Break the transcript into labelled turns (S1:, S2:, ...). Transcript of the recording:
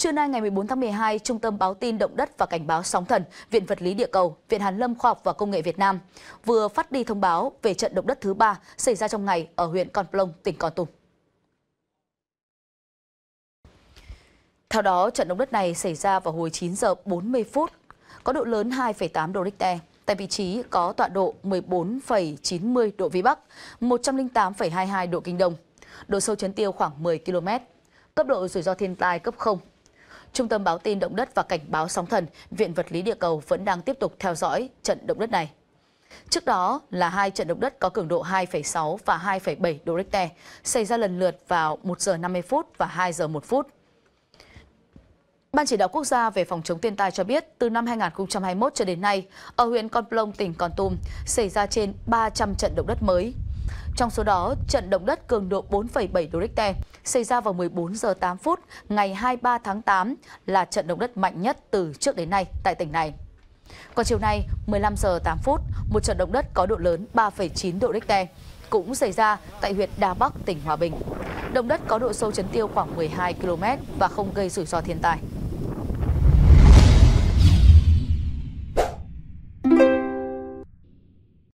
S1: Trưa nay ngày 14 tháng 12, Trung tâm Báo tin Động đất và Cảnh báo Sóng thần, Viện Vật lý Địa cầu, Viện Hàn lâm Khoa học và Công nghệ Việt Nam vừa phát đi thông báo về trận động đất thứ ba xảy ra trong ngày ở huyện Con Plong, tỉnh Con Tum. Theo đó, trận động đất này xảy ra vào hồi 9 giờ 40 phút, có độ lớn 2,8 độ Richter tại vị trí có tọa độ 14,90 độ Vĩ Bắc, 108,22 độ Kinh Đông, độ sâu chấn tiêu khoảng 10 km, cấp độ rủi ro thiên tai cấp 0. Trung tâm báo tin động đất và cảnh báo sóng thần, Viện Vật lý Địa cầu vẫn đang tiếp tục theo dõi trận động đất này. Trước đó là hai trận động đất có cường độ 2,6 và 2,7 độ Richter xảy ra lần lượt vào 1 giờ 50 phút và 2 giờ 1 phút. Ban chỉ đạo quốc gia về phòng chống thiên tai cho biết, từ năm 2021 cho đến nay, ở huyện Con Plong, tỉnh Con Tum xảy ra trên 300 trận động đất mới, trong số đó, trận động đất cường độ 4,7 độ Richter xảy ra vào 14 giờ 8 phút ngày 23 tháng 8 là trận động đất mạnh nhất từ trước đến nay tại tỉnh này. Còn chiều nay, 15 giờ 8 phút, một trận động đất có độ lớn 3,9 độ Richter cũng xảy ra tại huyện Đà Bắc, tỉnh Hòa Bình. Động đất có độ sâu chấn tiêu khoảng 12 km và không gây rủi ro thiên tai.